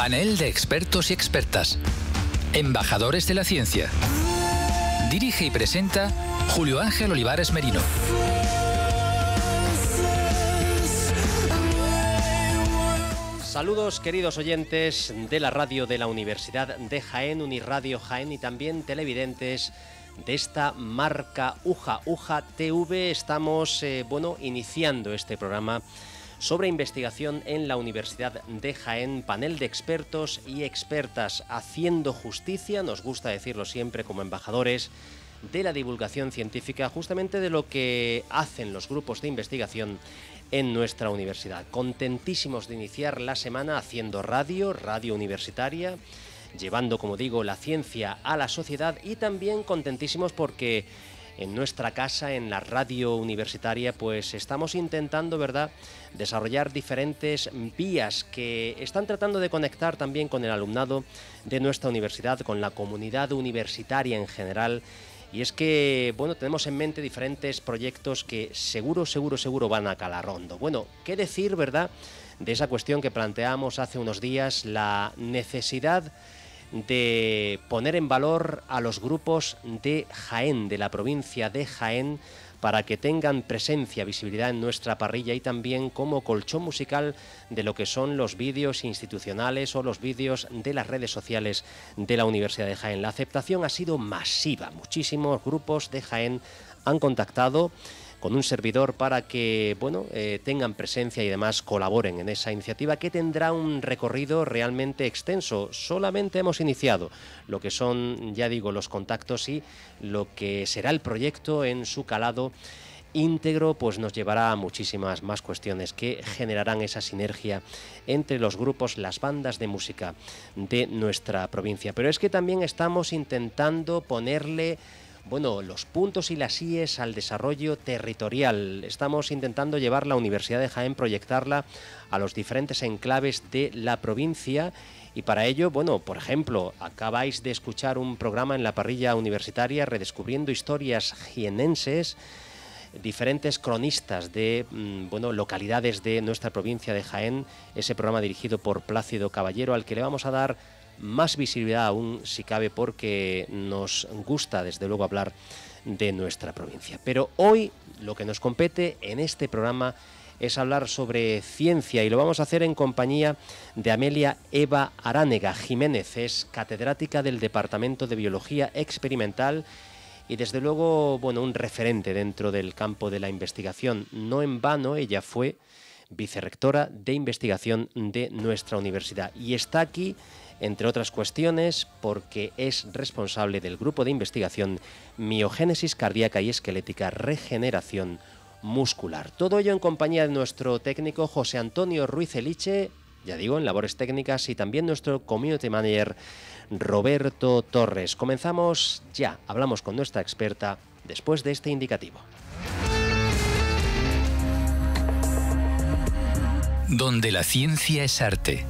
Panel de expertos y expertas. Embajadores de la ciencia. Dirige y presenta Julio Ángel Olivares Merino. Saludos queridos oyentes de la radio de la Universidad de Jaén, Uniradio Jaén y también televidentes de esta marca UJA, UJA TV. Estamos, eh, bueno, iniciando este programa sobre investigación en la Universidad de Jaén, panel de expertos y expertas haciendo justicia, nos gusta decirlo siempre como embajadores de la divulgación científica, justamente de lo que hacen los grupos de investigación en nuestra universidad. Contentísimos de iniciar la semana haciendo radio, radio universitaria, llevando, como digo, la ciencia a la sociedad y también contentísimos porque en nuestra casa, en la radio universitaria, pues estamos intentando, ¿verdad?, desarrollar diferentes vías que están tratando de conectar también con el alumnado de nuestra universidad, con la comunidad universitaria en general. Y es que, bueno, tenemos en mente diferentes proyectos que seguro, seguro, seguro van a rondo. Bueno, ¿qué decir, verdad? De esa cuestión que planteamos hace unos días, la necesidad de poner en valor a los grupos de Jaén, de la provincia de Jaén, para que tengan presencia, visibilidad en nuestra parrilla y también como colchón musical de lo que son los vídeos institucionales o los vídeos de las redes sociales de la Universidad de Jaén. La aceptación ha sido masiva, muchísimos grupos de Jaén han contactado con un servidor para que bueno, eh, tengan presencia y demás colaboren en esa iniciativa que tendrá un recorrido realmente extenso. Solamente hemos iniciado lo que son, ya digo, los contactos y lo que será el proyecto en su calado íntegro, pues nos llevará a muchísimas más cuestiones que generarán esa sinergia entre los grupos, las bandas de música de nuestra provincia. Pero es que también estamos intentando ponerle bueno, los puntos y las IES al desarrollo territorial. Estamos intentando llevar la Universidad de Jaén, proyectarla a los diferentes enclaves de la provincia y para ello, bueno, por ejemplo, acabáis de escuchar un programa en la parrilla universitaria redescubriendo historias jienenses diferentes cronistas de mm, bueno, localidades de nuestra provincia de Jaén, ese programa dirigido por Plácido Caballero, al que le vamos a dar más visibilidad aún si cabe porque nos gusta desde luego hablar de nuestra provincia. Pero hoy lo que nos compete en este programa es hablar sobre ciencia y lo vamos a hacer en compañía de Amelia Eva Aránega Jiménez, es catedrática del Departamento de Biología Experimental y desde luego, bueno, un referente dentro del campo de la investigación. No en vano ella fue vicerrectora de investigación de nuestra universidad y está aquí entre otras cuestiones porque es responsable del grupo de investigación Miogénesis Cardíaca y Esquelética Regeneración Muscular. Todo ello en compañía de nuestro técnico José Antonio Ruiz Eliche, ya digo, en labores técnicas y también nuestro community manager Roberto Torres. Comenzamos ya, hablamos con nuestra experta después de este indicativo. Donde la ciencia es arte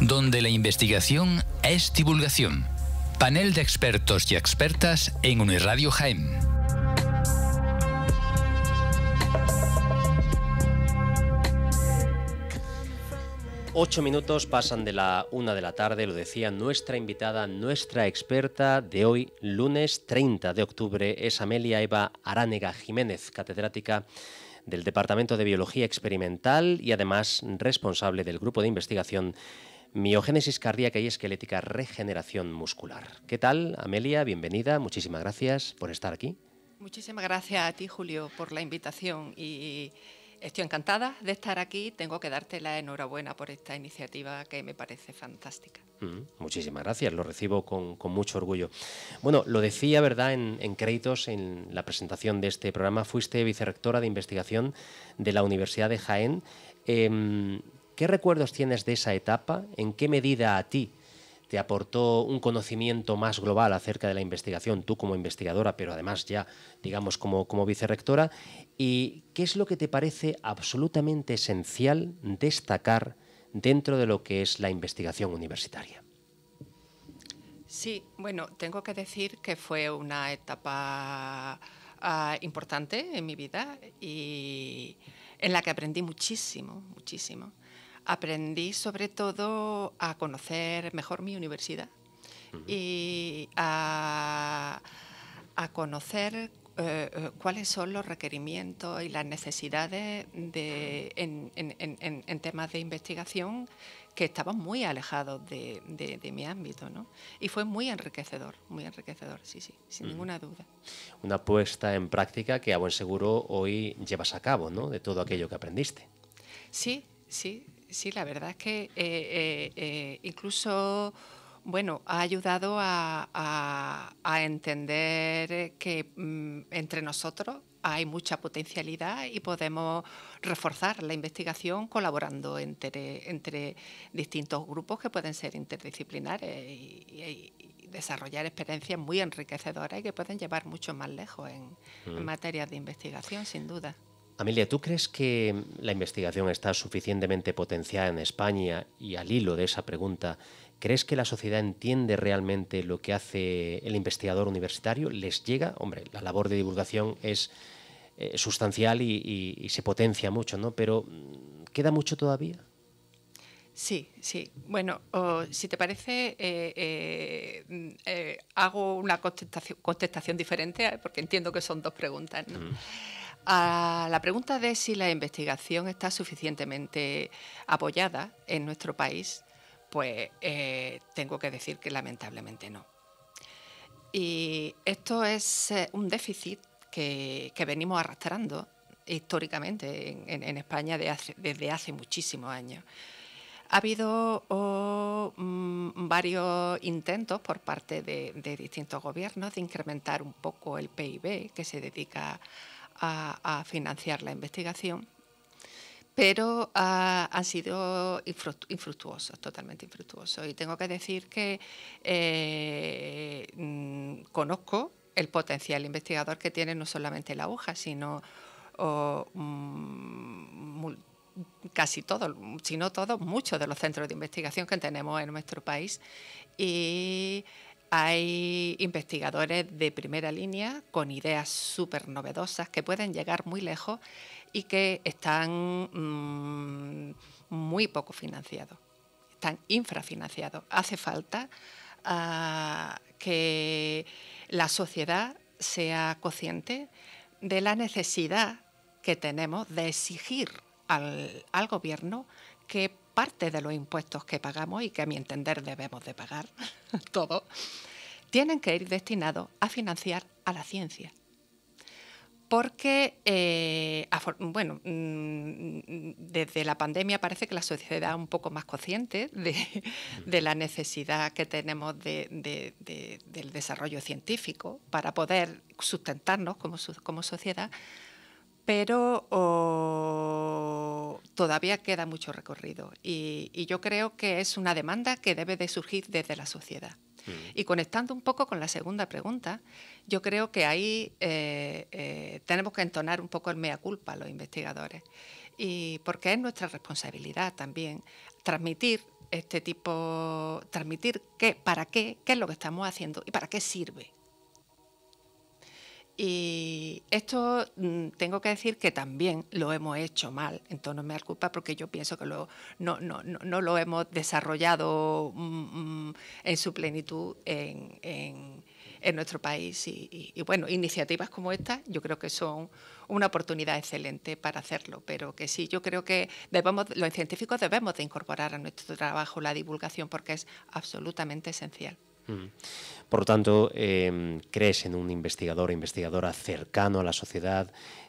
donde la investigación es divulgación. Panel de expertos y expertas en Unirradio Jaén. Ocho minutos pasan de la una de la tarde, lo decía nuestra invitada, nuestra experta de hoy, lunes 30 de octubre, es Amelia Eva Aránega Jiménez, catedrática del Departamento de Biología Experimental y además responsable del grupo de investigación Miogénesis cardíaca y esquelética, regeneración muscular. ¿Qué tal, Amelia? Bienvenida, muchísimas gracias por estar aquí. Muchísimas gracias a ti, Julio, por la invitación y estoy encantada de estar aquí. Tengo que darte la enhorabuena por esta iniciativa que me parece fantástica. Mm, muchísimas gracias, lo recibo con, mucho orgullo. Bueno, lo decía, ¿verdad?, en, créditos, en la presentación de este programa, fuiste vicerrectora de investigación de la Universidad de Jaén. Em, ¿Qué recuerdos tienes de esa etapa? ¿En qué medida a ti te aportó un conocimiento más global acerca de la investigación, tú como investigadora, pero además ya, digamos, como, como vicerrectora? ¿Y qué es lo que te parece absolutamente esencial destacar dentro de lo que es la investigación universitaria? Sí, bueno, tengo que decir que fue una etapa ah, importante en mi vida y en la que aprendí muchísimo, muchísimo aprendí sobre todo a conocer mejor mi universidad y a, conocer eh, eh, cuáles son los requerimientos y las necesidades de, en, temas de investigación que estaban muy alejados de, mi ámbito, Y fue muy enriquecedor, muy enriquecedor, sí, sí, sin ninguna duda. Una puesta en práctica que a buen seguro hoy llevas a cabo, ¿no? De todo aquello que aprendiste. Sí, sí, sí, la verdad es que eh, eh, eh, incluso bueno, ha ayudado a, entender que mm, entre nosotros hay mucha potencialidad y podemos reforzar la investigación colaborando entre, distintos grupos que pueden ser interdisciplinares y, desarrollar experiencias muy enriquecedoras y que pueden llevar mucho más lejos en mm. materia de investigación, sin duda. Amelia, ¿tú crees que la investigación está suficientemente potenciada en España? Y al hilo de esa pregunta, ¿crees que la sociedad entiende realmente lo que hace el investigador universitario? ¿Les llega? Hombre, la labor de divulgación es eh, sustancial y, se potencia mucho, ¿no? Pero ¿queda mucho todavía? Sí, sí. Bueno, si te parece, eh, eh, hago una contestación, diferente porque entiendo que son dos preguntas. ¿no? Mm. A la pregunta de si la investigación está suficientemente apoyada en nuestro país, pues eh, tengo que decir que lamentablemente no. Y esto es eh, un déficit que, venimos arrastrando históricamente en, España desde hace muchísimos años. Ha habido mm, varios intentos por parte de, distintos gobiernos de incrementar un poco el PIB que se dedica a a, financiar la investigación, pero ah, han sido infructuosos, totalmente infructuosos. Y tengo que decir que eh, mm, conozco el potencial investigador que tiene no solamente la UJA, sino mm, casi todos, sino no todos, muchos de los centros de investigación que tenemos en nuestro país. Y hay investigadores de primera línea con ideas súper novedosas que pueden llegar muy lejos y que están mm, muy poco financiados, están infrafinanciados. Hace falta ah, que la sociedad sea consciente de la necesidad que tenemos de exigir al, al gobierno que parte de los impuestos que pagamos y que a mi entender debemos de pagar, todos, tienen que ir destinados a financiar a la ciencia. Porque, eh, bueno, mm, desde la pandemia parece que la sociedad es un poco más consciente de, la necesidad que tenemos del desarrollo científico para poder sustentarnos como sociedad, pero todavía queda mucho recorrido y, yo creo que es una demanda que debe de surgir desde la sociedad. Mm. Y conectando un poco con la segunda pregunta, yo creo que ahí eh, eh, tenemos que entonar un poco el mea culpa a los investigadores, y porque es nuestra responsabilidad también transmitir este tipo, transmitir qué, para qué, qué es lo que estamos haciendo y para qué sirve y esto mm, tengo que decir que también lo hemos hecho mal, entonces no me culpa porque yo pienso que no, lo hemos desarrollado mm, mm, en su plenitud en, nuestro país. Y, y, bueno, iniciativas como esta yo creo que son una oportunidad excelente para hacerlo, pero que sí, yo creo que debemos, los científicos debemos de incorporar a nuestro trabajo la divulgación porque es absolutamente esencial. Por lo tanto, em, crees en un investigador o investigadora cercano a la sociedad,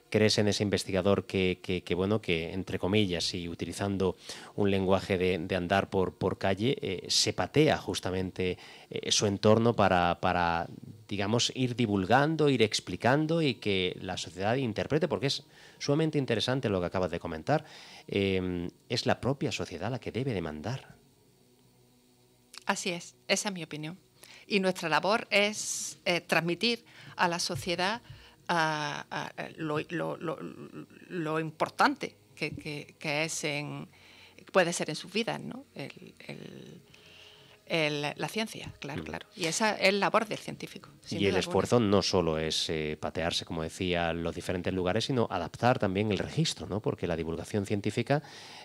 crees en ese investigador que, bueno, que entre comillas y utilizando un lenguaje de, andar por, calle, eh, se patea justamente eh, su entorno para, digamos, ir divulgando, ir explicando y que la sociedad interprete, porque es sumamente interesante lo que acabas de comentar, em, es la propia sociedad la que debe demandar. Así es, esa es mi opinión. Y nuestra labor es eh, transmitir a la sociedad lo, importante que, es en, puede ser en sus vidas, la ciencia, claro, mm. claro. Y esa es la labor del científico. Y el esfuerzo no solo es eh, patearse, como decía, los diferentes lugares, sino adaptar también el registro, ¿no? Porque la divulgación científica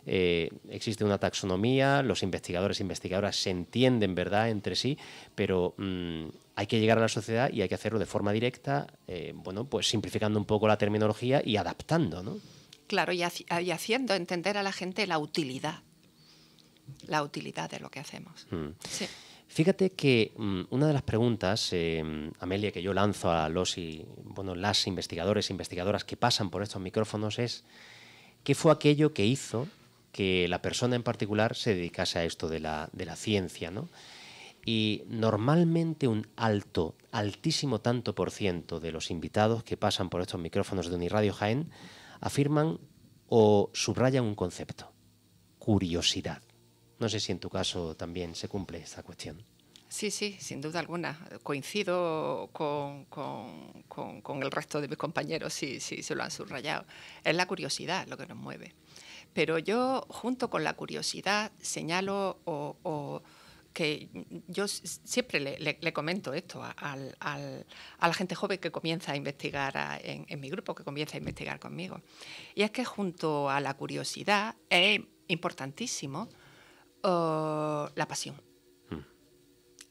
eh, existe una taxonomía, los investigadores e investigadoras se entienden, ¿verdad?, entre sí, pero mm, hay que llegar a la sociedad y hay que hacerlo de forma directa, eh, bueno, pues simplificando un poco la terminología y adaptando, ¿no? Claro, y haciendo entender a la gente la utilidad la utilidad de lo que hacemos. Mm. Fíjate que mm, una de las preguntas, em, Amelia, que yo lanzo a los y las investigadores e investigadoras que pasan por estos micrófonos es ¿qué fue aquello que hizo que la persona en particular se dedicase a esto de la, ciencia? ¿no? Y normalmente un alto, altísimo tanto por ciento de los invitados que pasan por estos micrófonos de Unirradio Jaén afirman o subrayan un concepto, curiosidad. No sé si en tu caso también se cumple esta cuestión. Sí, sí, sin duda alguna. Coincido con, el resto de mis compañeros, sí, sí, se lo han subrayado. Es la curiosidad lo que nos mueve. Pero yo, junto con la curiosidad, señalo o, que yo siempre le, comento esto a, la gente joven que comienza a investigar en, mi grupo, que comienza a investigar conmigo. Y es que junto a la curiosidad es importantísimo o oh, la pasión hmm.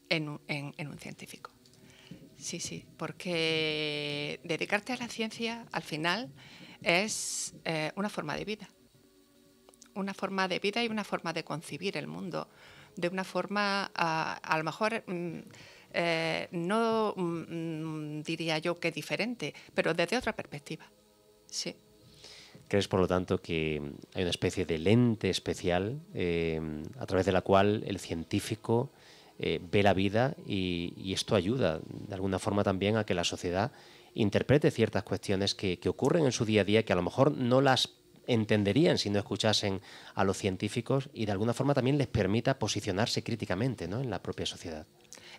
en, un científico. Sí, sí, porque dedicarte a la ciencia al final es eh, una forma de vida. Una forma de vida y una forma de concibir el mundo. De una forma, ah, a, lo mejor, mm, eh, no mm, mm, diría yo que diferente, pero desde otra perspectiva. Sí. ¿Crees, por lo tanto, que hay una especie de lente especial eh, a través de la cual el científico eh, ve la vida y, esto ayuda de alguna forma también a que la sociedad interprete ciertas cuestiones que, ocurren en su día a día que a lo mejor no las entenderían si no escuchasen a los científicos y de alguna forma también les permita posicionarse críticamente ¿no? en la propia sociedad?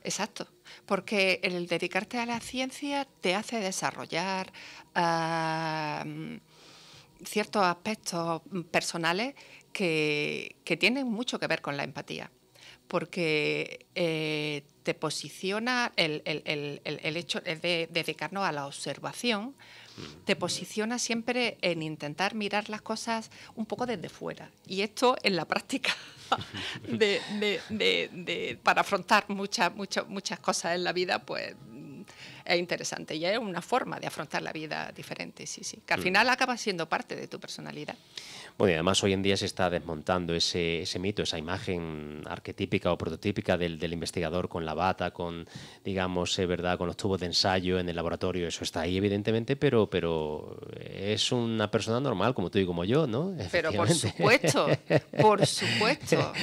Exacto, porque el dedicarte a la ciencia te hace desarrollar... Ah, ciertos aspectos personales que, tienen mucho que ver con la empatía, porque eh, te posiciona el, hecho de, dedicarnos a la observación, mm. te posiciona siempre en intentar mirar las cosas un poco desde fuera. Y esto en la práctica para afrontar muchas, muchas, muchas cosas en la vida, pues es interesante y es una forma de afrontar la vida diferente, sí, sí, que al mm. final acaba siendo parte de tu personalidad. Bueno, y además hoy en día se está desmontando ese, ese mito, esa imagen arquetípica o prototípica del, del, investigador con la bata, con, digamos, ¿verdad? con los tubos de ensayo en el laboratorio, eso está ahí evidentemente, pero, pero es una persona normal, como tú y como yo, ¿no? Pero por supuesto, por supuesto.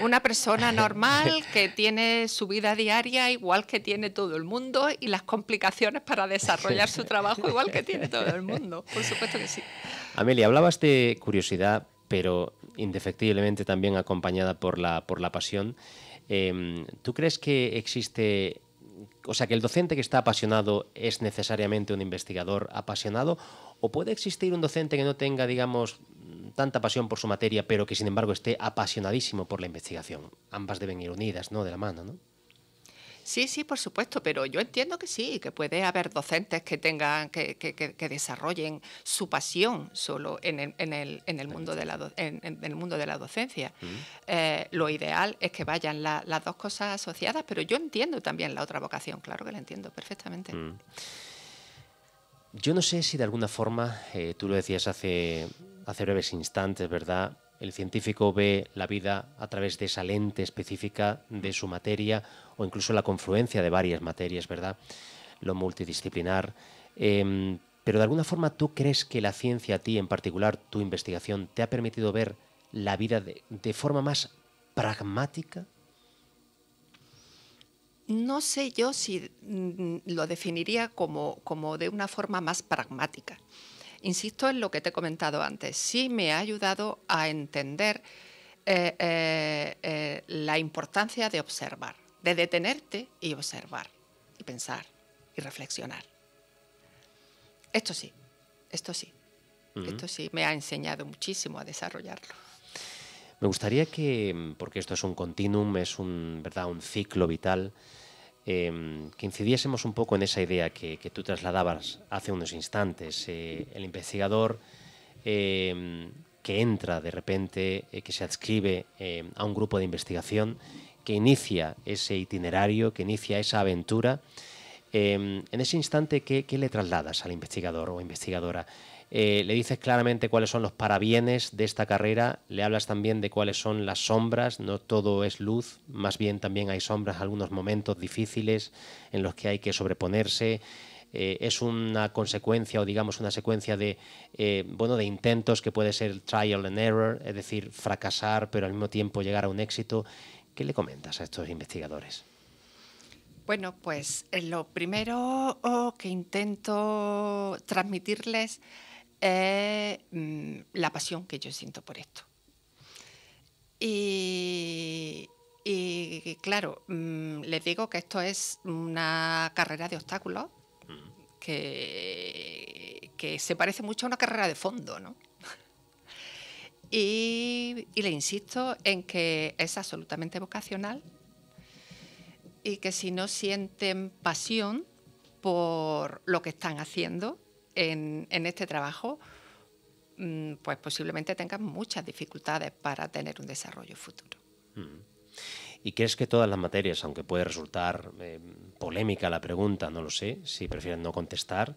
Una persona normal que tiene su vida diaria igual que tiene todo el mundo y las competencias Aplicaciones para desarrollar su trabajo igual que tiene todo el mundo. Por supuesto que sí. Amelia, hablabas de curiosidad, pero indefectiblemente también acompañada por la, por la pasión. Em, ¿Tú crees que existe, o sea, que el docente que está apasionado es necesariamente un investigador apasionado? ¿O puede existir un docente que no tenga, digamos, tanta pasión por su materia, pero que sin embargo esté apasionadísimo por la investigación? Ambas deben ir unidas, ¿no? De la mano, ¿no? Sí, sí, por supuesto, pero yo entiendo que sí, que puede haber docentes que tengan, que, desarrollen su pasión solo en el, mundo, de la, docencia. Eh, lo ideal es que vayan las dos cosas asociadas, pero yo entiendo también la otra vocación, claro que la entiendo perfectamente. Mm. Yo no sé si de alguna forma, eh, tú lo decías hace, hace breves instantes, ¿verdad? El científico ve la vida a través de esa lente específica de su materia o incluso la confluencia de varias materias, ¿verdad? Lo multidisciplinar. Em, pero de alguna forma tú crees que la ciencia a ti, en particular tu investigación, te ha permitido ver la vida de, forma más pragmática? No sé yo si mm, lo definiría como, de una forma más pragmática. Insisto en lo que te he comentado antes, sí me ha ayudado a entender eh, eh, eh, la importancia de observar de detenerte y observar, y pensar, y reflexionar. Esto sí, esto sí, esto sí, me ha enseñado muchísimo a desarrollarlo. Me gustaría que, porque esto es un continuum, es un, ¿verdad? un ciclo vital, em, que incidiésemos un poco en esa idea que, tú trasladabas hace unos instantes. Eh, el investigador em, que entra de repente, eh, que se adscribe em, a un grupo de investigación que inicia ese itinerario, que inicia esa aventura, em, en ese instante, ¿qué, le trasladas al investigador o investigadora? Eh, le dices claramente cuáles son los parabienes de esta carrera, le hablas también de cuáles son las sombras, no todo es luz, más bien también hay sombras, algunos momentos difíciles en los que hay que sobreponerse. Eh, es una consecuencia o digamos una secuencia de eh, bueno de intentos que puede ser trial and error, es decir, fracasar pero al mismo tiempo llegar a un éxito ¿Qué le comentas a estos investigadores? Bueno, pues eh, lo primero oh, que intento transmitirles es mm, la pasión que yo siento por esto. Y, claro, mm, les digo que esto es una carrera de obstáculos que, que se parece mucho a una carrera de fondo, ¿no? Y, le insisto en que es absolutamente vocacional y que si no sienten pasión por lo que están haciendo en, este trabajo, mm, pues posiblemente tengan muchas dificultades para tener un desarrollo futuro. Mm. ¿Y crees que todas las materias, aunque puede resultar eh, polémica la pregunta, no lo sé, si prefieren no contestar,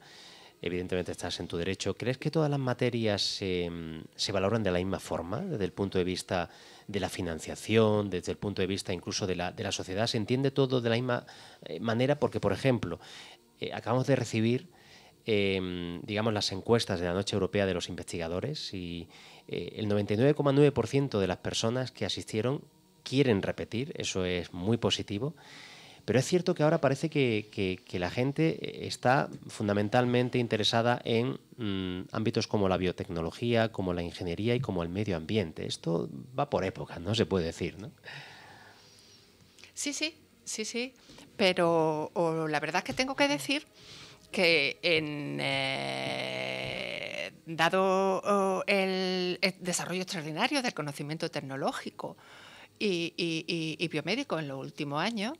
evidentemente estás en tu derecho. ¿Crees que todas las materias mm, se, valoran de la misma forma, desde el punto de vista de la financiación, desde el punto de vista incluso de la, sociedad? ¿Se entiende todo de la misma eh, manera? Porque, por ejemplo, eh, acabamos de recibir... Em, digamos, las encuestas de la Noche Europea de los Investigadores y eh, el 99,9% de las personas que asistieron quieren repetir, eso es muy positivo. Pero es cierto que ahora parece que, la gente eh, está fundamentalmente interesada en mm, ámbitos como la biotecnología, como la ingeniería y como el medio ambiente. Esto va por época, no se puede decir, ¿no? Sí, sí, sí, sí. Pero la verdad es que tengo que decir que eh, dado el eh, desarrollo extraordinario del conocimiento tecnológico y biomédico en los últimos años,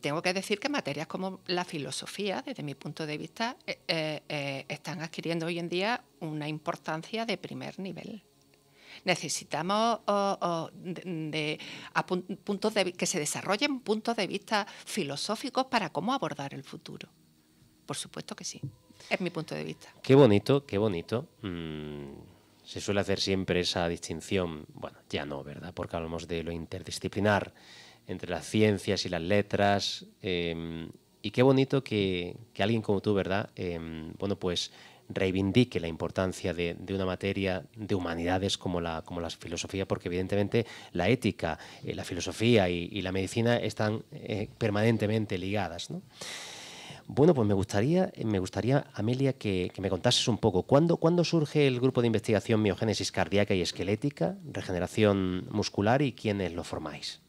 tengo que decir que materias como la filosofía, desde mi punto de vista, eh, eh, eh, están adquiriendo hoy en día una importancia de primer nivel. Necesitamos de, puntos que se desarrollen puntos de vista filosóficos para cómo abordar el futuro. Por supuesto que sí. Es mi punto de vista. Qué bonito, qué bonito. Mm, se suele hacer siempre esa distinción, bueno, ya no, ¿verdad? Porque hablamos de lo interdisciplinar entre las ciencias y las letras. Em, y qué bonito que, alguien como tú, ¿verdad? Em, bueno, pues reivindique la importancia de, una materia de humanidades como la, como la filosofía, porque evidentemente la ética, eh, la filosofía y, la medicina están eh, permanentemente ligadas. Bueno, pues me gustaría, me gustaría Amelia, que, me contases un poco, ¿cuándo, ¿cuándo, surge el grupo de investigación Miogénesis Cardíaca y Esquelética, Regeneración Muscular y quiénes lo formáis?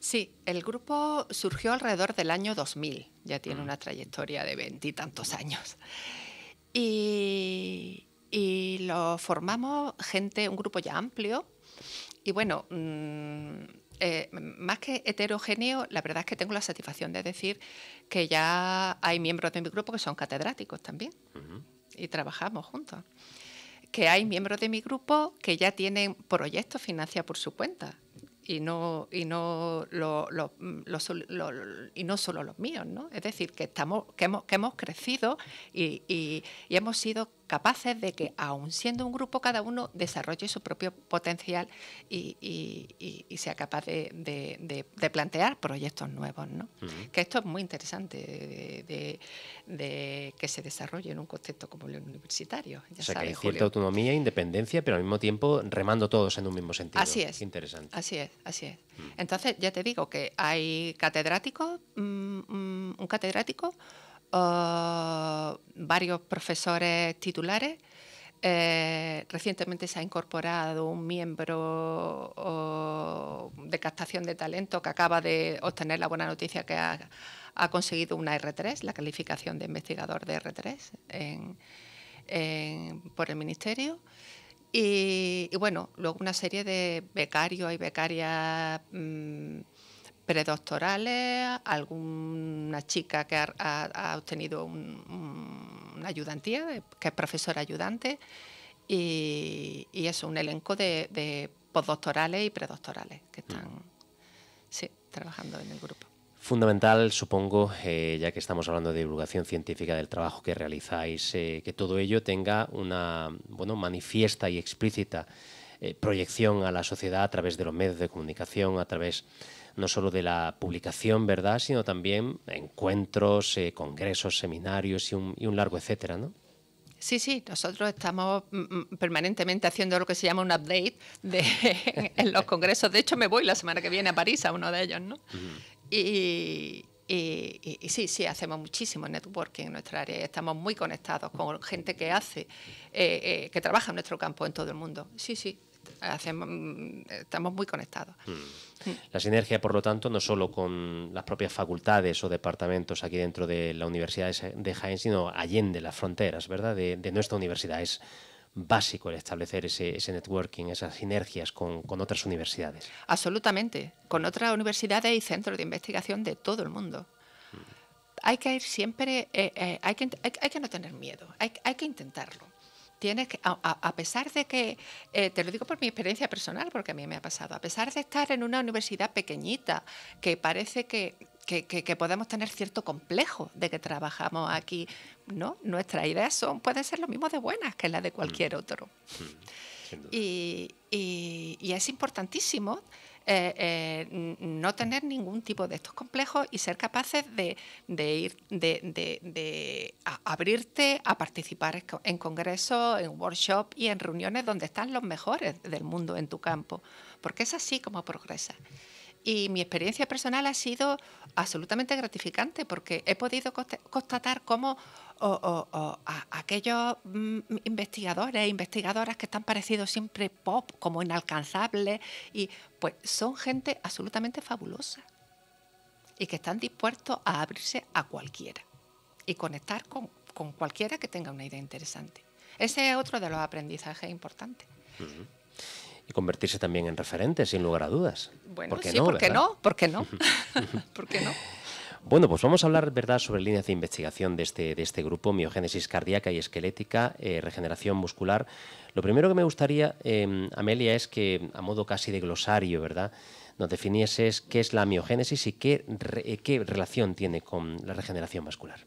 Sí, el grupo surgió alrededor del año 2000, ya tiene mm. una trayectoria de veintitantos años. Y, lo formamos gente, un grupo ya amplio, y bueno, mm, eh, más que heterogéneo, la verdad es que tengo la satisfacción de decir que ya hay miembros de mi grupo que son catedráticos también, y trabajamos juntos que hay miembros de mi grupo que ya tienen proyectos financiados por su cuenta y no, y no, lo, mm, lo, lo, y no solo los míos, ¿no? Es decir, que, estamos, que, hemos, que hemos crecido y, y, y hemos sido capaces de que, aun siendo un grupo, cada uno desarrolle su propio potencial y, sea capaz de, plantear proyectos nuevos. ¿no? Que esto es muy interesante, de, que se desarrolle en un concepto como el universitario. o sea, que hay cierta autonomía, e independencia, pero al mismo tiempo remando todos en un mismo sentido. Así es. Así es, así es. Mm. Entonces, ya te digo que hay catedráticos, mm, mm, un catedrático Uh, varios profesores titulares. Eh, recientemente se ha incorporado un miembro de captación de talento que acaba de obtener la buena noticia que ha, conseguido una R3, la calificación de investigador de R3 por el Ministerio. Y, bueno, luego una serie de becarios y becarias. Mm, predoctorales, alguna chica que ha, obtenido una ayudantía, que es profesora ayudante, y, y eso, un elenco de, postdoctorales y predoctorales que están trabajando en el grupo. Fundamental, supongo, eh, ya que estamos hablando de divulgación científica del trabajo que realizáis, eh, que todo ello tenga una bueno, manifiesta y explícita eh, proyección a la sociedad a través de los medios de comunicación, a través no solo de la publicación, ¿verdad?, sino también encuentros, eh, congresos, seminarios y un, largo etcétera, ¿no? Sí, sí, nosotros estamos mm, mm, permanentemente haciendo lo que se llama un update de, en los congresos. De hecho, me voy la semana que viene a París a uno de ellos, ¿no? y, sí, sí, hacemos muchísimo networking en nuestra área. Estamos muy conectados con gente que hace, eh, eh, que trabaja en nuestro campo en todo el mundo. Sí, sí hacemos, mm, estamos muy conectados. Hmm. La sinergia, por lo tanto, no solo con las propias facultades o departamentos aquí dentro de la Universidad de Jaén, sino allende las fronteras, ¿verdad? De, nuestra universidad. Es básico el establecer ese, networking, esas sinergias con, con, otras universidades. Absolutamente, con otras universidades y centros de investigación de todo el mundo. Hmm. Hay que ir siempre, eh, eh, hay, que, que no tener miedo, hay, hay que intentarlo. Tienes que, a, pesar de que, eh, te lo digo por mi experiencia personal, porque a mí me ha pasado, a pesar de estar en una universidad pequeñita, que parece que, podemos tener cierto complejo de que trabajamos aquí, ¿no? Nuestras ideas son, pueden ser lo mismo de buenas que las de mm. cualquier otro. Mm. y es importantísimo eh, eh, no tener ningún tipo de estos complejos y ser capaces de, ir, de, de abrirte a participar en congresos, en workshops y en reuniones donde están los mejores del mundo en tu campo, porque es así como progresa. Y mi experiencia personal ha sido absolutamente gratificante porque he podido constatar cómo o, a aquellos mm, investigadores e investigadoras que están parecidos siempre pop, como inalcanzables, y pues son gente absolutamente fabulosa y que están dispuestos a abrirse a cualquiera y conectar con, cualquiera que tenga una idea interesante. Ese es otro de los aprendizajes importantes. y convertirse también en referente, sin lugar a dudas. Bueno, sí, no, ¿por qué no? ¿Por qué no? ¿Por qué no? Bueno, pues vamos a hablar ¿verdad? sobre líneas de investigación de este, este grupo, miogénesis cardíaca y esquelética, eh, regeneración muscular. Lo primero que me gustaría, em, Amelia, es que a modo casi de glosario, ¿verdad? nos definieses qué es la miogénesis y qué, eh, relación tiene con la regeneración muscular.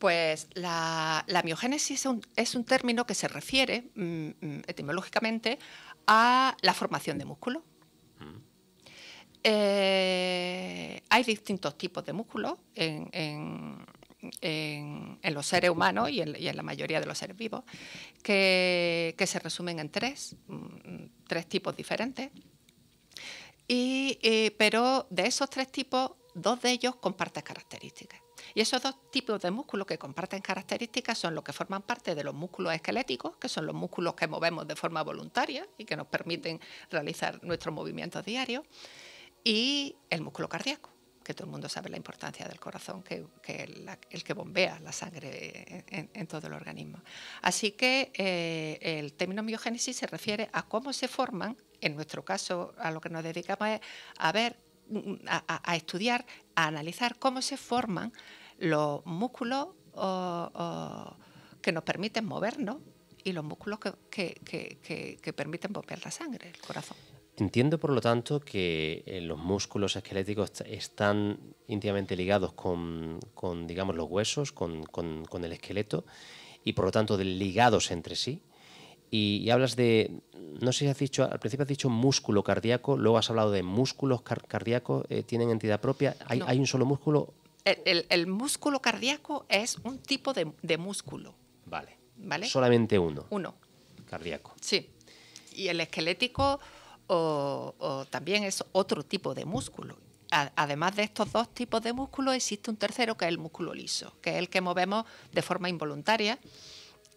Pues la, miogénesis es un, término que se refiere mm, mm, etimológicamente a la formación de músculo. Eh, hay distintos tipos de músculos en, los seres humanos y, en, la mayoría de los seres vivos, que, se resumen en tres, mm, tipos diferentes. Eh, pero de esos tres tipos, dos de ellos comparten características. Y esos dos tipos de músculos que comparten características son los que forman parte de los músculos esqueléticos, que son los músculos que movemos de forma voluntaria y que nos permiten realizar nuestros movimientos diarios y el músculo cardíaco, que todo el mundo sabe la importancia del corazón, que, es el que bombea la sangre en, todo el organismo. Así que eh, el término miogénesis se refiere a cómo se forman, en nuestro caso a lo que nos dedicamos es a ver, a, estudiar, a analizar cómo se forman los músculos que nos permiten movernos y los músculos que permiten bombear la sangre, el corazón. Entiendo, por lo tanto, que eh, los músculos esqueléticos están íntimamente ligados con, digamos, los huesos, con, el esqueleto, y por lo tanto ligados entre sí. Y, hablas de, no sé si has dicho, al principio has dicho músculo cardíaco, luego has hablado de músculos cardíacos, eh, ¿tienen entidad propia? ¿Hay, un solo músculo? El, músculo cardíaco es un tipo de, de músculo. Vale. ¿Vale? Solamente uno. Uno. Cardíaco. Sí. Y el esquelético o, también es otro tipo de músculo. además de estos dos tipos de músculos, existe un tercero que es el músculo liso, que es el que movemos de forma involuntaria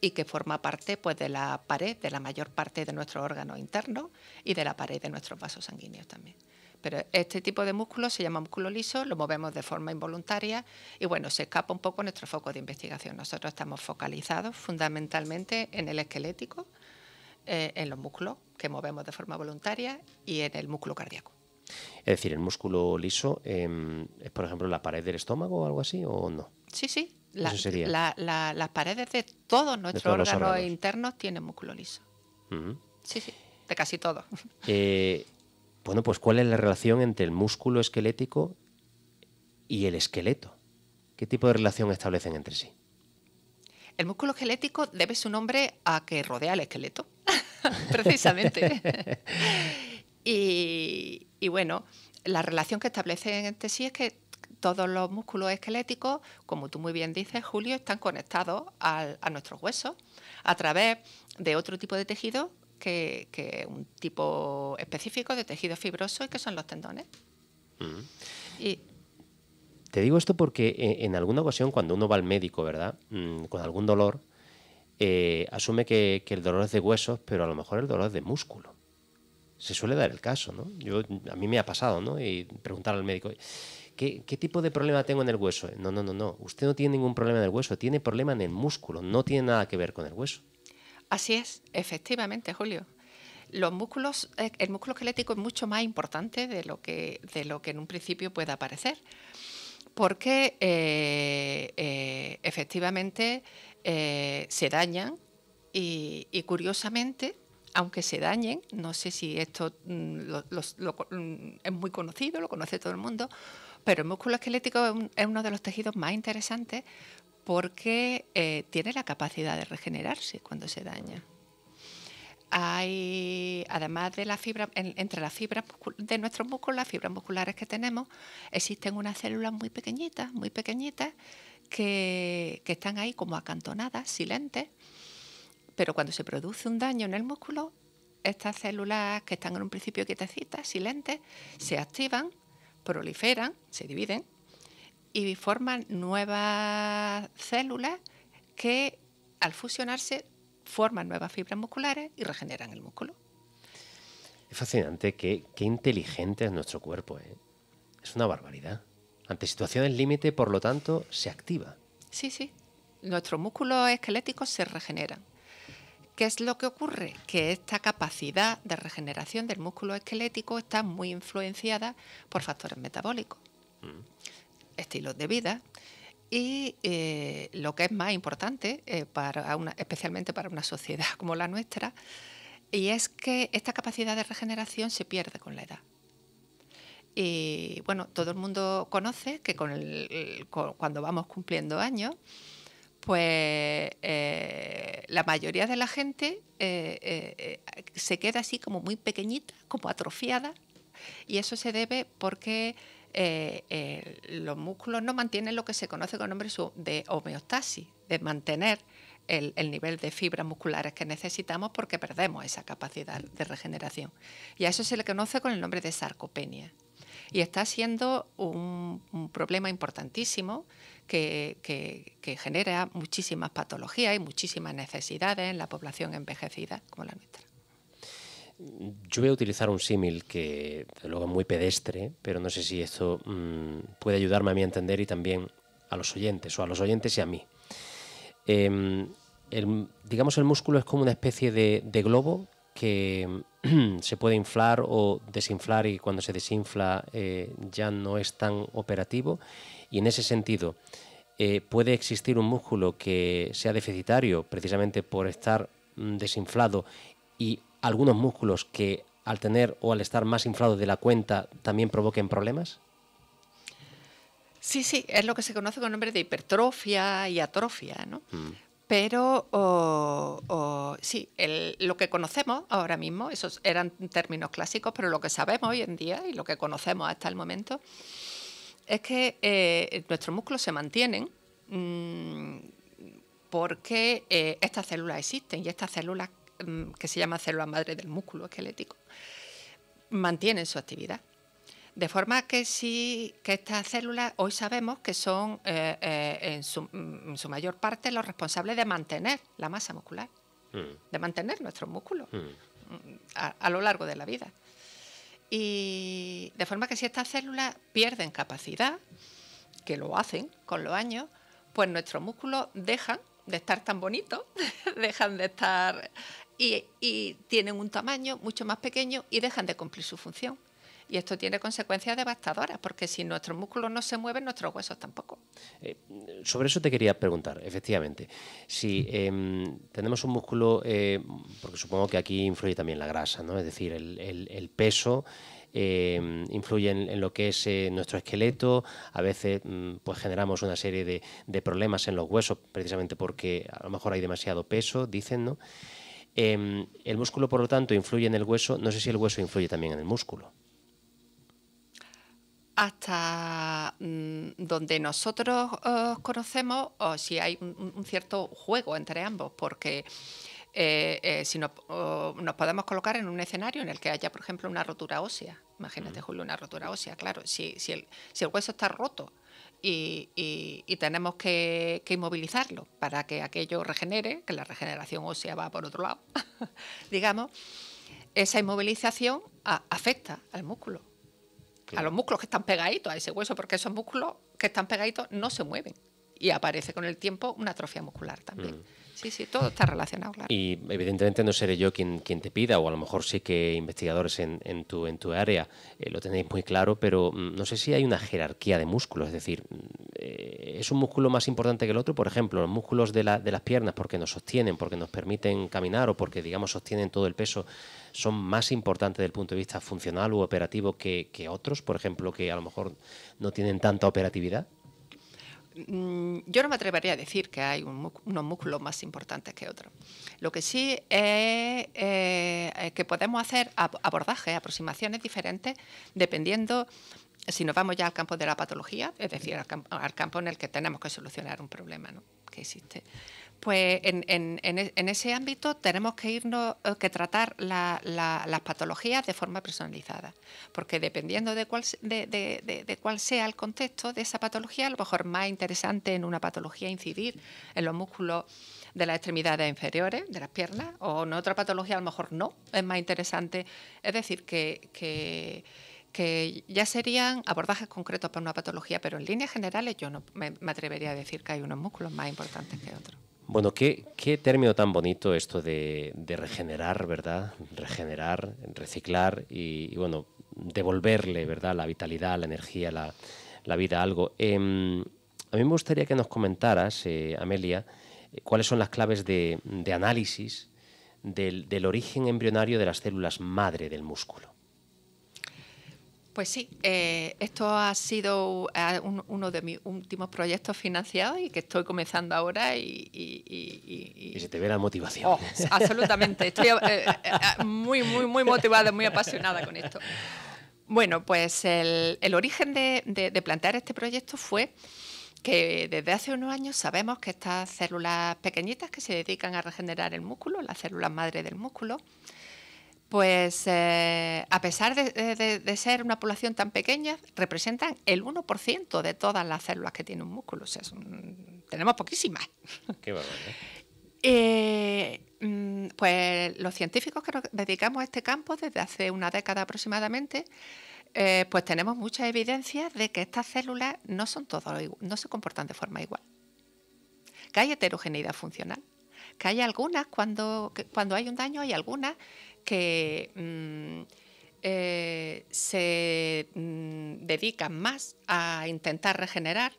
y que forma parte pues, de la pared, de la mayor parte de nuestros órganos internos y de la pared de nuestros vasos sanguíneos también. Pero este tipo de músculo se llama músculo liso, lo movemos de forma involuntaria y bueno, se escapa un poco nuestro foco de investigación. Nosotros estamos focalizados fundamentalmente en el esquelético, eh, en los músculos que movemos de forma voluntaria y en el músculo cardíaco. Es decir, el músculo liso em, es, por ejemplo, la pared del estómago o algo así, o no? Sí, sí. las paredes de todos nuestros órganos, internos tienen músculo liso. Sí, sí, de casi todo. Eh, bueno, pues ¿cuál es la relación entre el músculo esquelético y el esqueleto? ¿Qué tipo de relación establecen entre sí? El músculo esquelético debe su nombre a que rodea el esqueleto. precisamente. y, bueno, la relación que establecen entre sí es que todos los músculos esqueléticos, como tú muy bien dices, Julio, están conectados a nuestros huesos a través de otro tipo de tejido que, que, un tipo específico de tejido fibroso y que son los tendones. te digo esto porque eh, en alguna ocasión cuando uno va al médico, ¿verdad? Mm, con algún dolor, eh, asume que, el dolor es de huesos, pero a lo mejor el dolor es de músculo. Se suele dar el caso, ¿no? Yo, a mí me ha pasado, ¿no? Y preguntar al médico, ¿qué, tipo de problema tengo en el hueso? No, no, no, no. Usted no tiene ningún problema en el hueso, tiene problema en el músculo, no tiene nada que ver con el hueso. Así es, efectivamente, Julio. Los músculos, eh, el músculo esquelético es mucho más importante de lo que, de lo que en un principio pueda parecer porque eh, efectivamente eh, se dañan y, curiosamente, aunque se dañen, no sé si esto mm, mm, es muy conocido, lo conoce todo el mundo, pero el músculo esquelético es, uno de los tejidos más interesantes porque eh, tiene la capacidad de regenerarse cuando se daña. Hay, además de la fibra, entre las fibras de nuestros músculos, las fibras musculares que tenemos, existen unas células muy pequeñitas, muy pequeñitas, que, están ahí como acantonadas, silentes, pero cuando se produce un daño en el músculo, estas células que están en un principio quietecitas, silentes, se activan, proliferan, se dividen y forman nuevas células que al fusionarse forman nuevas fibras musculares y regeneran el músculo. Es fascinante, qué, inteligente es nuestro cuerpo. ¿eh? Es una barbaridad. Ante situaciones límite, por lo tanto, se activa. Sí, sí. Nuestros músculos esqueléticos se regeneran. ¿Qué es lo que ocurre? Que esta capacidad de regeneración del músculo esquelético está muy influenciada por factores metabólicos, mm. estilos de vida y eh, lo que es más importante, eh, especialmente para una sociedad como la nuestra, y es que esta capacidad de regeneración se pierde con la edad. Y bueno, todo el mundo conoce que cuando vamos cumpliendo años, pues eh, la mayoría de la gente eh, eh, se queda así como muy pequeñita, como atrofiada, y eso se debe porque los músculos no mantienen lo que se conoce con nombre de homeostasis, de mantener el, nivel de fibras musculares que necesitamos porque perdemos esa capacidad de regeneración. Y a eso se le conoce con el nombre de sarcopenia y está siendo un, problema importantísimo que, genera muchísimas patologías y muchísimas necesidades en la población envejecida como la nuestra. Yo voy a utilizar un símil que, luego, es muy pedestre, pero no sé si esto mm, puede ayudarme a mí a entender y también a los oyentes, o a los oyentes y a mí. Em, digamos, el músculo es como una especie de globo que se puede inflar o desinflar y cuando se desinfla eh, ya no es tan operativo. Y en ese sentido, eh, puede existir un músculo que sea deficitario precisamente por estar mm, desinflado y algunos músculos que al tener o al estar más inflado de la cuenta también provoquen problemas? Sí, sí, es lo que se conoce con nombre de hipertrofia y atrofia, ¿no? Mm pero sí, lo que conocemos ahora mismo, esos eran términos clásicos, pero lo que sabemos hoy en día y lo que conocemos hasta el momento es que eh, nuestros músculos se mantienen mm, porque eh, estas células existen y estas células mm, que se llaman células madre del músculo esquelético mantienen su actividad. De forma que sí, que estas células hoy sabemos que son eh, eh, mm, en, su, mayor parte los responsables de mantener la masa muscular, mm. de mantener nuestros músculos mm. a, lo largo de la vida. Y de forma que si estas células pierden capacidad, que lo hacen con los años, pues nuestros músculos dejan de estar tan bonitos, dejan de estar y, tienen un tamaño mucho más pequeño y dejan de cumplir su función. Y esto tiene consecuencias devastadoras, porque si nuestros músculos no se mueven, nuestros huesos tampoco. Eh, sobre eso te quería preguntar, efectivamente. Si em, tenemos un músculo, eh, porque supongo que aquí influye también la grasa, ¿no? Es decir, el, peso. Em, influye en, lo que es eh, nuestro esqueleto, a veces mm, pues generamos una serie de, problemas en los huesos precisamente porque a lo mejor hay demasiado peso, dicen, ¿no? Em, el músculo, por lo tanto, influye en el hueso, no sé si el hueso influye también en el músculo hasta mm, donde nosotros eh, conocemos o si hay un, cierto juego entre ambos, porque eh, eh, si nos podemos colocar en un escenario en el que haya, por ejemplo, una rotura ósea. Imagínate, mm. Julio, una rotura ósea, claro. Si, el, hueso está roto y, tenemos que, inmovilizarlo para que aquello regenere, que la regeneración ósea va por otro lado, digamos, esa inmovilización afecta al músculo a los músculos que están pegaditos a ese hueso, porque esos músculos que están pegaditos no se mueven y aparece con el tiempo una atrofia muscular también. Mm. Sí, sí, todo está relacionado, claro. Y evidentemente no seré yo quien, quien te pida, o a lo mejor sí que investigadores en, tu, en tu área eh, lo tenéis muy claro, pero mm, no sé si hay una jerarquía de músculos, es decir, mm, eh, ¿es un músculo más importante que el otro? Por ejemplo, los músculos de, las piernas, porque nos sostienen, porque nos permiten caminar o porque, digamos, sostienen todo el peso, son más importantes desde el punto de vista funcional u operativo que otros, por ejemplo, que a lo mejor no tienen tanta operatividad. Mm, yo no me atrevería a decir que hay unos músculos más importantes que otros. Lo que sí es eh, que podemos hacer abordajes, aproximaciones diferentes dependiendo si nos vamos ya al campo de la patología, es decir, al, campo, en el que tenemos que solucionar un problema que existe pues e, en, ese ámbito tenemos que irnos, eh, que tratar las patologías de forma personalizada, porque dependiendo de cuál, sea el contexto de esa patología, a lo mejor más interesante en una patología incidir en los músculos de las extremidades inferiores, de las piernas, o en otra patología a lo mejor no, es más interesante. Es decir, que, ya serían abordajes concretos para una patología, pero en líneas generales yo no me atrevería a decir que hay unos músculos más importantes que otros. Bueno, qué, término tan bonito esto de, regenerar, ¿verdad? Regenerar, reciclar y, bueno, devolverle, ¿verdad? La vitalidad, la energía, la, vida, algo. Em, a mí me gustaría que nos comentaras, eh, Amelia, eh, cuáles son las claves de, análisis del origen embrionario de las células madre del músculo. Pues sí, eh, esto ha sido eh, uno de mis últimos proyectos financiados y que estoy comenzando ahora y... Y, se te ve la motivación. Oh, absolutamente, estoy eh, muy, muy, muy motivada, muy apasionada con esto. Bueno, pues el, origen de, de plantear este proyecto fue que desde hace unos años sabemos que estas células pequeñitas que se dedican a regenerar el músculo, las células madre del músculo, pues eh, a pesar de, ser una población tan pequeña, representan el 1% de todas las células que tiene un músculo. O sea, tenemos poquísimas. Qué ¿eh? Eh, mm, pues los científicos que nos dedicamos a este campo desde hace una década aproximadamente, pues tenemos mucha evidencia de que estas células no son todas no se comportan de forma igual. Que hay heterogeneidad funcional, que hay algunas cuando, cuando hay un daño, hay algunas que mm, eh, se mm, dedican más a intentar regenerar,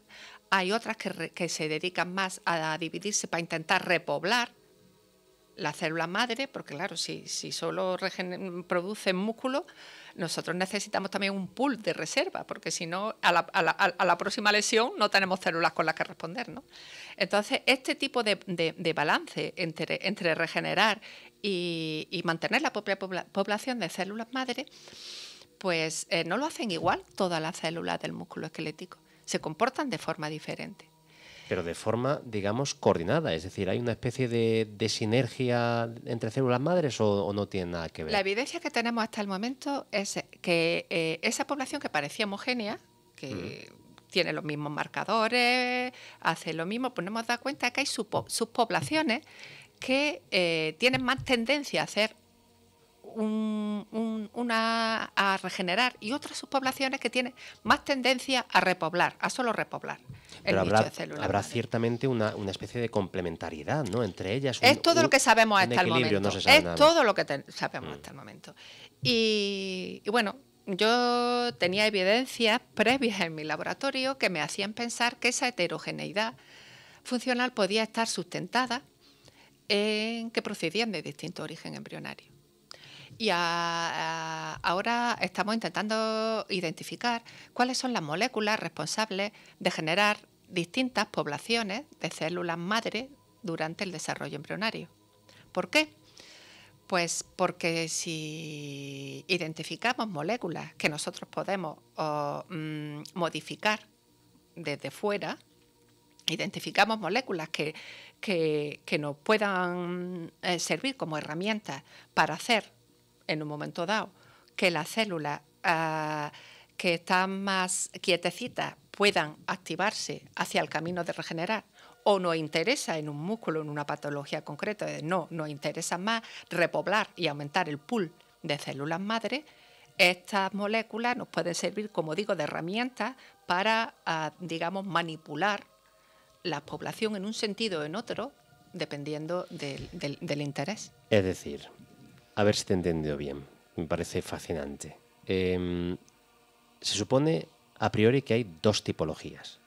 hay otras que, se dedican más a dividirse para intentar repoblar la célula madre, porque claro, si, solo producen músculo, nosotros necesitamos también un pool de reserva, porque si no, a la, próxima lesión no tenemos células con las que responder. Entonces, este tipo de, balance entre regenerar y, mantener la propia población de células madre, pues eh, no lo hacen igual todas las células del músculo esquelético, se comportan de forma diferente. Pero de forma, digamos, coordinada, es decir, ¿hay una especie de, sinergia entre células madres o, no tiene nada que ver? La evidencia que tenemos hasta el momento es que eh, esa población que parecía homogénea, que mm. tiene los mismos marcadores, hace lo mismo, pues nos hemos dado cuenta que hay subpoblaciones que eh, tienen más tendencia a hacer una a regenerar y otras subpoblaciones que tienen más tendencia a repoblar, a solo repoblar. el habrá, habrá ciertamente una, especie de complementariedad ¿no? entre ellas. es todo lo que sabemos hasta el momento. es todo lo que sabemos hasta el momento. y bueno, yo tenía evidencias previas en mi laboratorio que me hacían pensar que esa heterogeneidad funcional podía estar sustentada en que procedían de distinto origen embrionario. Y ahora estamos intentando identificar cuáles son las moléculas responsables de generar distintas poblaciones de células madre durante el desarrollo embrionario. ¿Por qué? Pues porque si identificamos moléculas que nosotros podemos mm, modificar desde fuera, identificamos moléculas que que, nos puedan eh, servir como herramientas para hacer, en un momento dado, que las células ah, que están más quietecitas puedan activarse hacia el camino de regenerar o nos interesa en un músculo, en una patología concreta, no, nos interesa más repoblar y aumentar el pool de células madre, estas moléculas nos pueden servir, como digo, de herramientas para, ah, digamos, manipular la población en un sentido o en otro, dependiendo del, interés. Es decir, a ver si te he entendido bien, me parece fascinante. Em, se supone a priori que hay dos tipologías.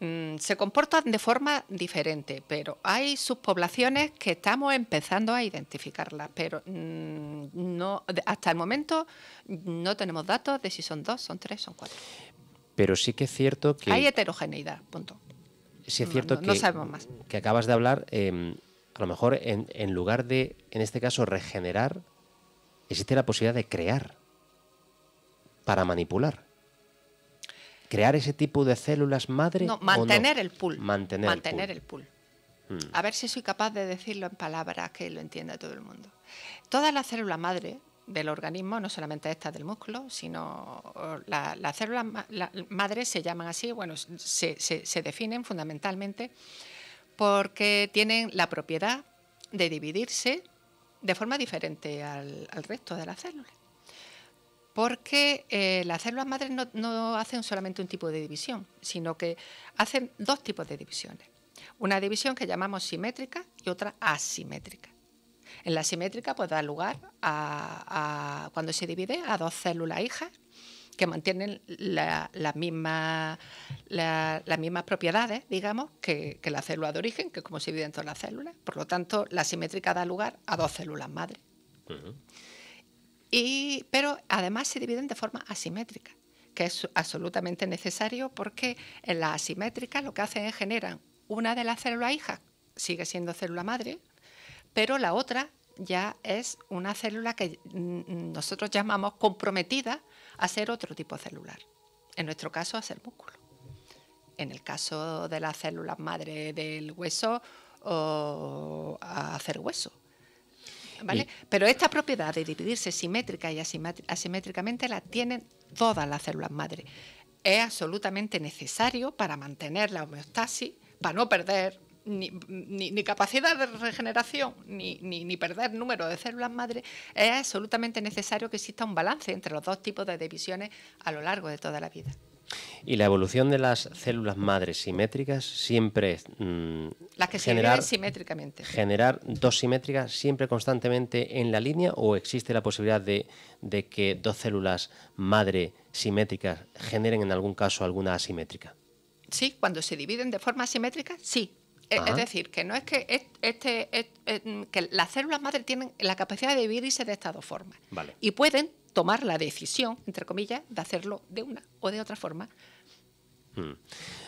Mm, se comportan de forma diferente, pero hay subpoblaciones que estamos empezando a identificarlas, pero mm, no, hasta el momento no tenemos datos de si son dos, son tres, son cuatro. Pero sí que es cierto que... Hay heterogeneidad, punto. Si es cierto que, acabas de hablar, em, a lo mejor en, lugar de, en este caso, regenerar, existe la posibilidad de crear para manipular. Crear ese tipo de células madre. No, mantener el pool. Mantener, el pool. Hmm. A ver si soy capaz de decirlo en palabras que lo entienda todo el mundo. Todas las célula madre del organismo, no solamente esta del músculo, sino las células madres se llaman así, bueno, se, definen fundamentalmente porque tienen la propiedad de dividirse de forma diferente al, resto de las células. Porque eh, las células madres no, no, hacen solamente un tipo de división, sino que hacen dos tipos de divisiones. Una división que llamamos simétrica y otra asimétrica. En la simétrica pues da lugar a, cuando se divide a dos células hijas que mantienen las mismas propiedades, digamos, que, la célula de origen, que es como se dividen todas las células. Por lo tanto, la simétrica da lugar a dos células madre. y, pero además se dividen de forma asimétrica, que es absolutamente necesario porque en la asimétrica lo que hacen es generar una de las células hijas sigue siendo célula madre, pero la otra ya es una célula que mm, nosotros llamamos comprometida a ser otro tipo celular, en nuestro caso a ser músculo. En el caso de las células madre del hueso, o a hacer hueso. Pero esta propiedad de dividirse simétrica y asimétricamente la tienen todas las células madre. Es absolutamente necesario para mantener la homeostasis, para no perder ni, ni, capacidad de regeneración ni, perder número de células madre, es absolutamente necesario que exista un balance entre los dos tipos de divisiones a lo largo de toda la vida. ¿Y la evolución de las células madre simétricas siempre mm, las que generar, se simétricamente. ¿Generar dos simétricas siempre constantemente en la línea o existe la posibilidad de, que dos células madre simétricas generen en algún caso alguna asimétrica? Sí, cuando se dividen de forma asimétrica, sí, eh, es ah. decir, que no es que este, mm, que las células madre tienen la capacidad de dividirse de estas dos formas. Y pueden tomar la decisión, entre comillas, de hacerlo de una o de otra forma. Hmm.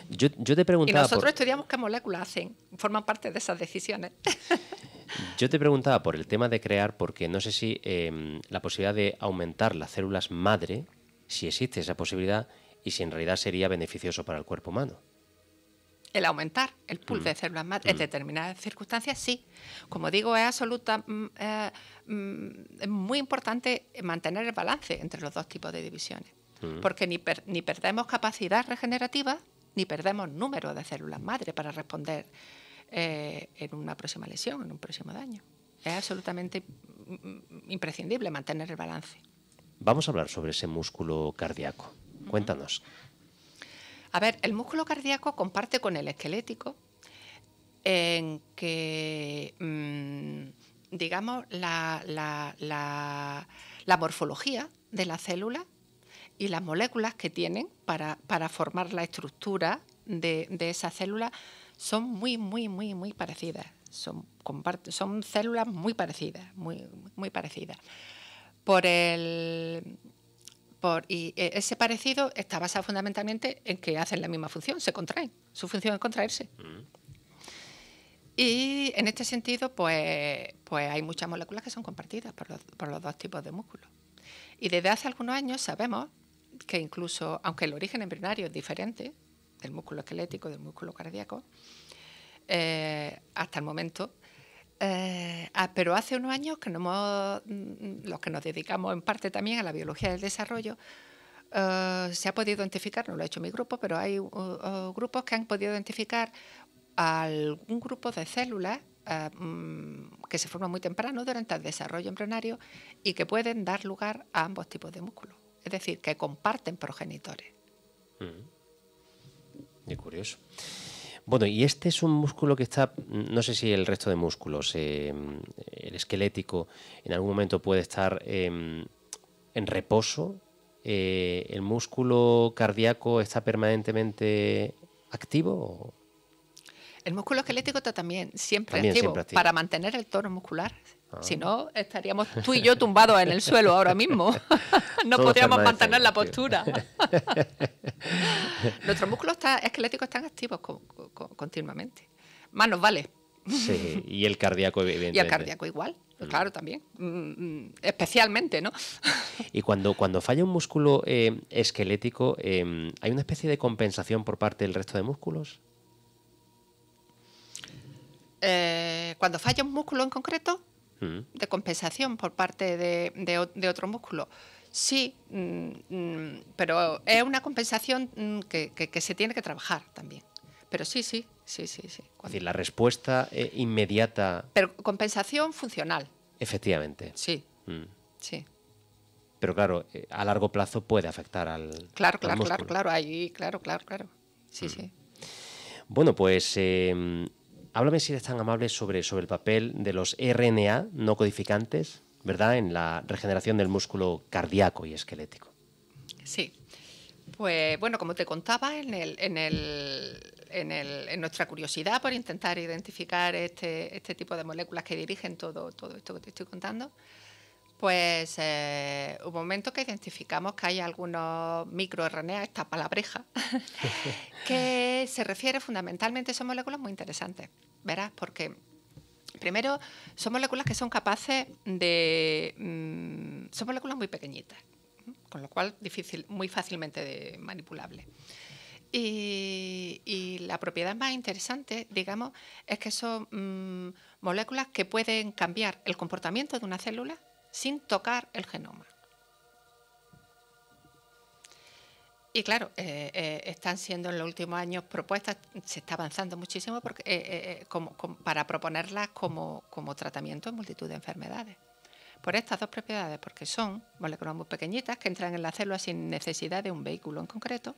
Yo, te preguntaba. Y nosotros estudiamos qué moléculas hacen, forman parte de esas decisiones. yo te preguntaba por el tema de crear, porque no sé si em, la posibilidad de aumentar las células madre, si existe esa posibilidad y si en realidad sería beneficioso para el cuerpo humano el aumentar el pool de mm. células madre mm. en determinadas circunstancias, sí. Como digo, es absoluta, mm, eh, muy importante mantener el balance entre los dos tipos de divisiones, porque ni, perdemos capacidad regenerativa, ni perdemos número de células madre para responder eh, en una próxima lesión, en un próximo daño. Es absolutamente imprescindible mantener el balance. Vamos a hablar sobre ese músculo cardíaco. Cuéntanos, a ver, el músculo cardíaco comparte con el esquelético en que, mm, digamos, la, morfología de la célula y las moléculas que tienen para, formar la estructura de, esa célula son muy, muy, muy, muy parecidas. Son, son células muy parecidas, muy, muy parecidas. Por el, y e, ese parecido está basado fundamentalmente en que hacen la misma función, se contraen. Su función es contraerse. Mm. Y en este sentido, pues, pues hay muchas moléculas que son compartidas por los, dos tipos de músculos. Y desde hace algunos años sabemos que incluso, aunque el origen embrionario es diferente del músculo esquelético, del músculo cardíaco, eh, hasta el momento eh, ah, pero hace unos años que mm, los que nos dedicamos en parte también a la biología del desarrollo, eh, se ha podido identificar, no lo ha hecho mi grupo, pero hay uh, uh, grupos que han podido identificar algún grupo de células eh, mm, que se forman muy temprano durante el desarrollo embrionario y que pueden dar lugar a ambos tipos de músculos, es decir, que comparten progenitores. Mm. curioso. Bueno, y este es un músculo que está, no sé si el resto de músculos, eh, el esquelético, en algún momento puede estar em, en reposo. Eh, ¿El músculo cardíaco está permanentemente activo? El músculo esquelético está también siempre, siempre activo para mantener el tono muscular. Ah. Si no, estaríamos tú y yo tumbados en el suelo ahora mismo. no podríamos mantener la postura. Nuestros músculos esqueléticos están activos continuamente. Más nos vale. Sí, y el cardíaco, evidentemente. Y el cardíaco igual, mm. claro, también. Mm, mm, especialmente, ¿no? y cuando, cuando falla un músculo eh, esquelético, em, ¿hay una especie de compensación por parte del resto de músculos? Eh, cuando falla un músculo en concreto, Mm. de compensación por parte de, otro músculo. Sí, mm, mm, pero es una compensación que, se tiene que trabajar también. Pero sí, sí, sí, sí, sí. Es decir, la respuesta eh, inmediata. Pero compensación funcional. Efectivamente. Sí. Sí. Pero claro, eh, a largo plazo puede afectar al. Claro, claro, claro, claro. Ahí, claro, claro, claro. Sí, sí. Bueno, pues. Em, háblame si eres tan amable sobre, el papel de los RNA no codificantes, ¿verdad?, en la regeneración del músculo cardíaco y esquelético. Sí. Pues bueno, como te contaba, en, nuestra curiosidad por intentar identificar este, este, tipo de moléculas que dirigen todo esto que te estoy contando, pues eh, un momento que identificamos que hay algunos microRNA, esta palabreja, que se refiere fundamentalmente, son moléculas muy interesantes, verás, porque primero son moléculas que son capaces de... Mm, son moléculas muy pequeñitas, con lo cual difícil, muy fácilmente manipulables. Y, la propiedad más interesante, digamos, es que son mm, moléculas que pueden cambiar el comportamiento de una célula sin tocar el genoma. Y claro, eh, eh, están siendo en los últimos años propuestas, se está avanzando muchísimo porque, eh, para proponerlas como, como, tratamiento en multitud de enfermedades. Por estas dos propiedades, porque son moléculas muy pequeñitas que entran en la célula sin necesidad de un vehículo en concreto,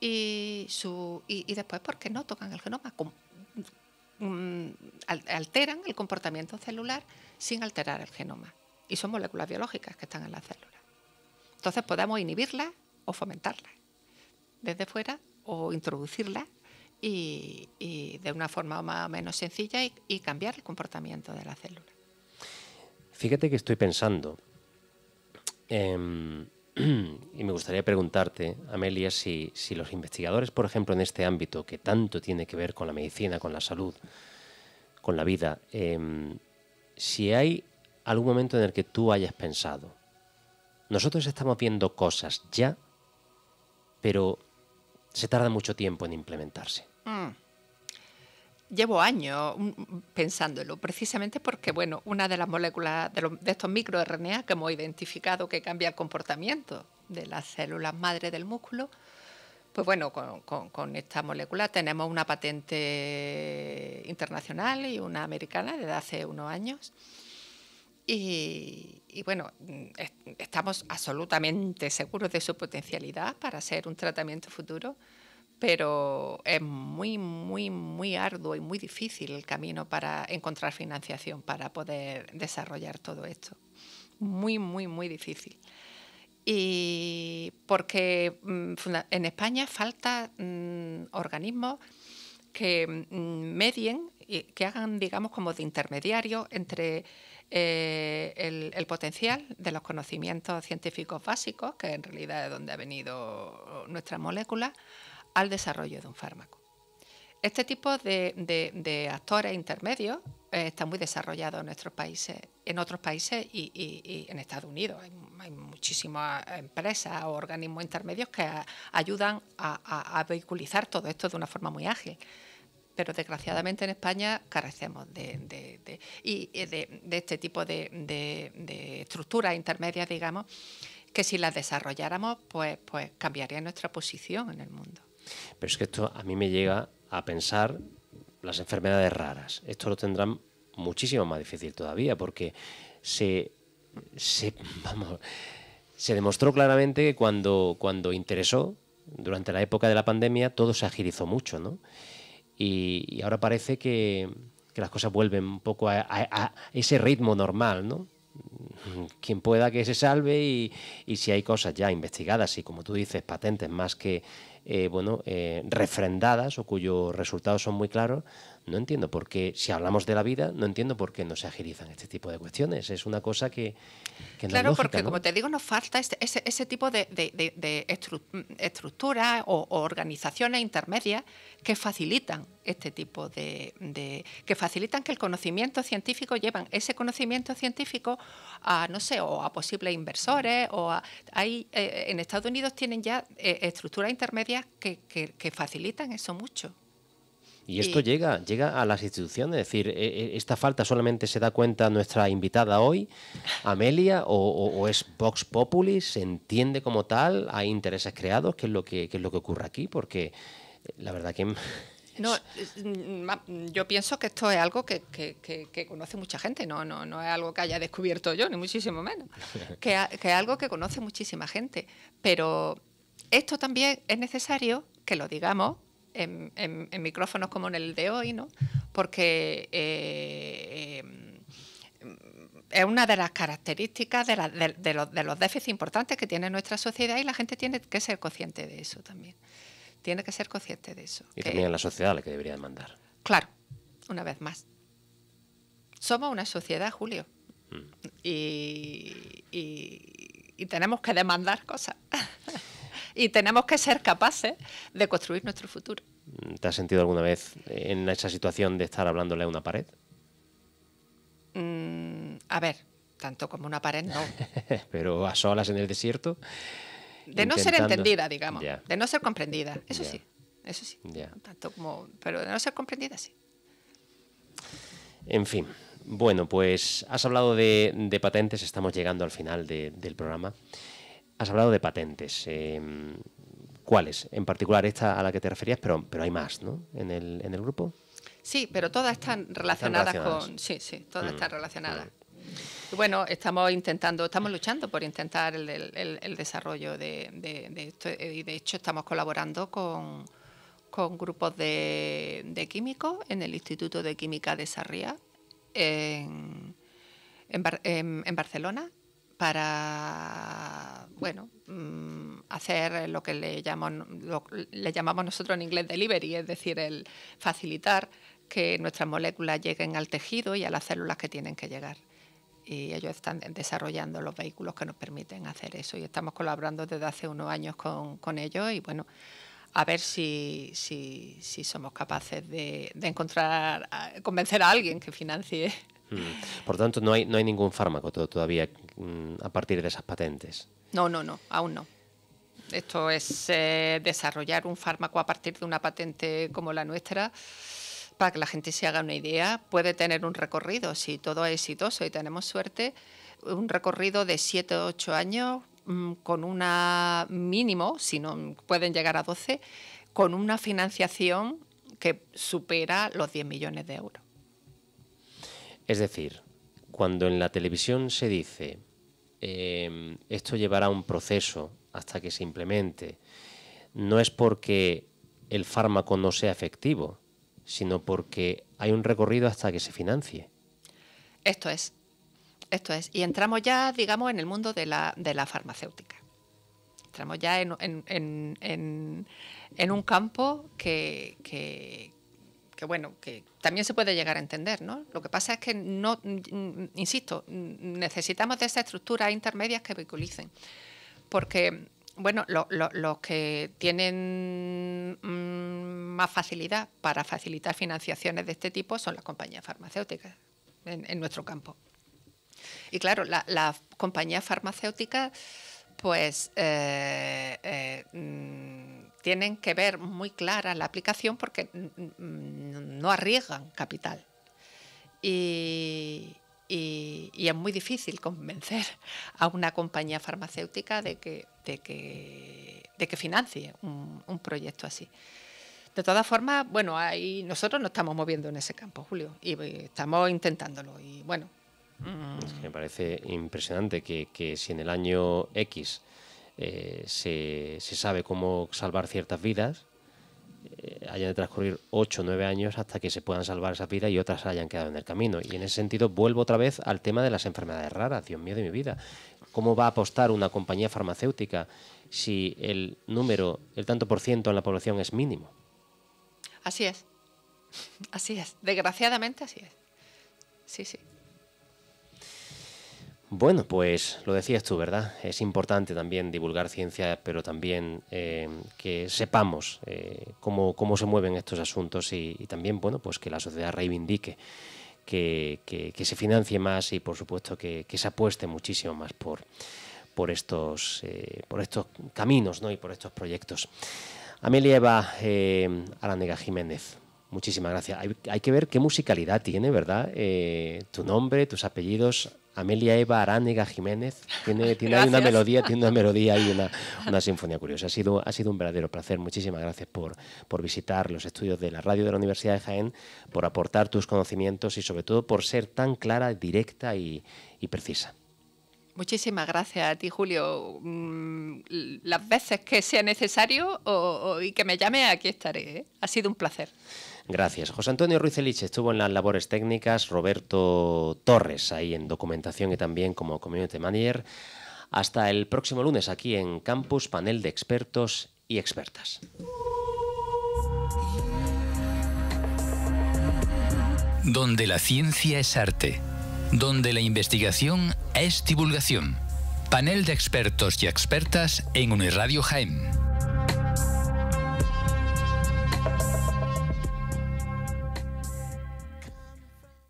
y, su, y después porque no tocan el genoma, alteran el comportamiento celular sin alterar el genoma. Y son moléculas biológicas que están en la célula. Entonces podemos inhibirlas o fomentarlas desde fuera o introducirlas y, de una forma más o menos sencilla y, cambiar el comportamiento de la célula. Fíjate que estoy pensando. Em, y me gustaría preguntarte, Amelia, si, los investigadores, por ejemplo, en este ámbito que tanto tiene que ver con la medicina, con la salud, con la vida, em, si hay algún momento en el que tú hayas pensado, nosotros estamos viendo cosas ya, pero se tarda mucho tiempo en implementarse. Mm llevo años mm, pensándolo, precisamente porque, bueno, una de las moléculas de, estos microRNA que hemos identificado que cambia el comportamiento de las células madre del músculo, pues bueno, con, esta molécula tenemos una patente internacional y una americana desde hace unos años. Y, bueno, mm, estamos absolutamente seguros de su potencialidad para ser un tratamiento futuro pero es muy, muy, muy arduo y muy difícil el camino para encontrar financiación para poder desarrollar todo esto. Muy, muy, muy difícil. Y porque mm, en España falta mm, organismos que mm, medien, que hagan, digamos, como de intermediario entre eh, el, el, potencial de los conocimientos científicos básicos, que en realidad es donde ha venido nuestra molécula, al desarrollo de un fármaco. Este tipo de, actores intermedios eh, está muy desarrollado en nuestros países, en otros países y, en Estados Unidos. Hay, muchísimas empresas o organismos intermedios que ayudan a, vehiculizar todo esto de una forma muy ágil pero desgraciadamente en España carecemos de, de este tipo de, estructuras intermedias, digamos, que si las desarrolláramos, pues, pues cambiaría nuestra posición en el mundo. Pero es que esto a mí me llega a pensar las enfermedades raras. Esto lo tendrán muchísimo más difícil todavía porque se, se, vamos, se demostró claramente que cuando, cuando interesó, durante la época de la pandemia, todo se agilizó mucho, ¿no? Y, ahora parece que, las cosas vuelven un poco a, ese ritmo normal, ¿no? quien pueda que se salve y, si hay cosas ya investigadas y como tú dices, patentes más que eh, bueno, eh, refrendadas o cuyos resultados son muy claros, no entiendo por qué, si hablamos de la vida, no entiendo por qué no se agilizan este tipo de cuestiones. Es una cosa que, no Claro, porque como te digo, nos falta este, ese, tipo de, de, estructuras o organizaciones intermedias que facilitan este tipo de, que facilitan que el conocimiento científico llevan ese conocimiento científico a no sé o a posibles inversores o hay eh, en Estados Unidos tienen ya eh, estructuras intermedias que, que, facilitan eso mucho. Y esto llega, llega a las instituciones, es decir, e, e, esta falta solamente se da cuenta nuestra invitada hoy, Amelia, o, es Vox Populi, se entiende como tal, hay intereses creados, que es lo que, qué es lo que ocurre aquí, porque eh, la verdad que no, mm, mm, yo pienso que esto es algo que, conoce mucha gente, no, no, no es algo que haya descubierto yo, ni muchísimo menos, que, es algo que conoce muchísima gente. Pero esto también es necesario que lo digamos en, micrófonos como en el de hoy, ¿no? porque eh, eh, es una de las características de los déficits importantes que tiene nuestra sociedad y la gente tiene que ser consciente de eso también tiene que ser consciente de eso. Y que... también la sociedad la que debería demandar. Claro, una vez más. Somos una sociedad, Julio. Mm. Y, y, tenemos que demandar cosas. y tenemos que ser capaces de construir nuestro futuro. Mm, ¿Te has sentido alguna vez en esa situación de estar hablándole a una pared? Mm, a ver, tanto como una pared no. Pero a solas en el desierto de no ser entendida, digamos, de no ser comprendida, eso sí, eso sí, pero de no ser comprendida sí. En fin, bueno, pues has hablado de, patentes, estamos llegando al final del programa. Has hablado de patentes. Em, ¿Cuáles? En particular esta a la que te referías, pero, pero hay más, ¿no? En el, en el grupo. Sí, pero todas están relacionadas, con. Sí, sí, todas mm, están relacionadas. Mm. Bueno, estamos intentando, estamos luchando por intentar el, desarrollo de, esto eh, y de hecho estamos colaborando con, grupos de, químicos en el Instituto de Química de Sarriá en, Barcelona para bueno mm, hacer lo que le llamamos, le llamamos nosotros en inglés delivery, es decir, el facilitar que nuestras moléculas lleguen al tejido y a las células que tienen que llegar y ellos están desarrollando los vehículos que nos permiten hacer eso y estamos colaborando desde hace unos años con, con ellos y bueno, a ver si, si, si somos capaces de, de, encontrar, convencer a alguien que financie. Mm. Por tanto, no hay, no hay ningún fármaco todavía mm, a partir de esas patentes. No, no, no, aún no. Esto es eh, desarrollar un fármaco a partir de una patente como la nuestra para que la gente se haga una idea, puede tener un recorrido, si todo es exitoso y tenemos suerte, un recorrido de 7 o 8 años mm, con una mínimo, si no pueden llegar a 12, con una financiación que supera los 10 millones de euros. Es decir, cuando en la televisión se dice em, esto llevará un proceso hasta que se implemente, no es porque el fármaco no sea efectivo, sino porque hay un recorrido hasta que se financie. Esto es, esto es. Y entramos ya, digamos, en el mundo de la, farmacéutica. Entramos ya en, un campo que, bueno, que también se puede llegar a entender, ¿no? Lo que pasa es que no, insisto, necesitamos de esas estructuras intermedias que vehiculicen. Porque bueno, los que tienen mm, más facilidad para facilitar financiaciones de este tipo son las compañías farmacéuticas en, nuestro campo. Y claro, las compañías farmacéuticas pues eh, eh, mm, tienen que ver muy clara la aplicación porque no arriesgan capital. Y, y, es muy difícil convencer a una compañía farmacéutica de que, de que, financie un, proyecto así. De todas formas, bueno, ahí nosotros nos estamos moviendo en ese campo, Julio, y estamos intentándolo. Y bueno. Mm. me parece impresionante que, que, si en el año X eh, se sabe cómo salvar ciertas vidas, eh, hayan de transcurrir 8 o 9 años hasta que se puedan salvar esa vida y otras hayan quedado en el camino. Y en ese sentido vuelvo otra vez al tema de las enfermedades raras, Dios mío de mi vida. ¿Cómo va a apostar una compañía farmacéutica si el número, el tanto por ciento en la población es mínimo? Así es. Así es. Desgraciadamente así es. Sí, sí. Bueno, pues lo decías tú, ¿verdad? Es importante también divulgar ciencia, pero también eh, que sepamos eh, cómo, se mueven estos asuntos y, también, bueno, pues que la sociedad reivindique que, que, se financie más y, por supuesto, que, se apueste muchísimo más por, por, estos, eh, por estos caminos y por estos proyectos. Amelia Eva Aranega Jiménez, muchísimas gracias. hay, que ver qué musicalidad tiene, ¿verdad? tu nombre, tus apellidos Amelia Eva Aránega Jiménez. Tiene, una melodía, tiene una melodía y una, sinfonía curiosa. Ha sido, ha sido un verdadero placer. Muchísimas gracias por, visitar los estudios de la radio de la Universidad de Jaén, por aportar tus conocimientos y sobre todo por ser tan clara, directa y, precisa. Muchísimas gracias a ti, Julio. Mm, las veces que sea necesario y que me llame, aquí estaré. ¿eh? Ha sido un placer. Gracias. José Antonio Ruiz Eliche estuvo en las labores técnicas, Roberto Torres ahí en documentación y también como community manager. Hasta el próximo lunes aquí en Campus, panel de expertos y expertas. Donde la ciencia es arte, donde la investigación es divulgación. Panel de expertos y expertas en Unirradio Jaén.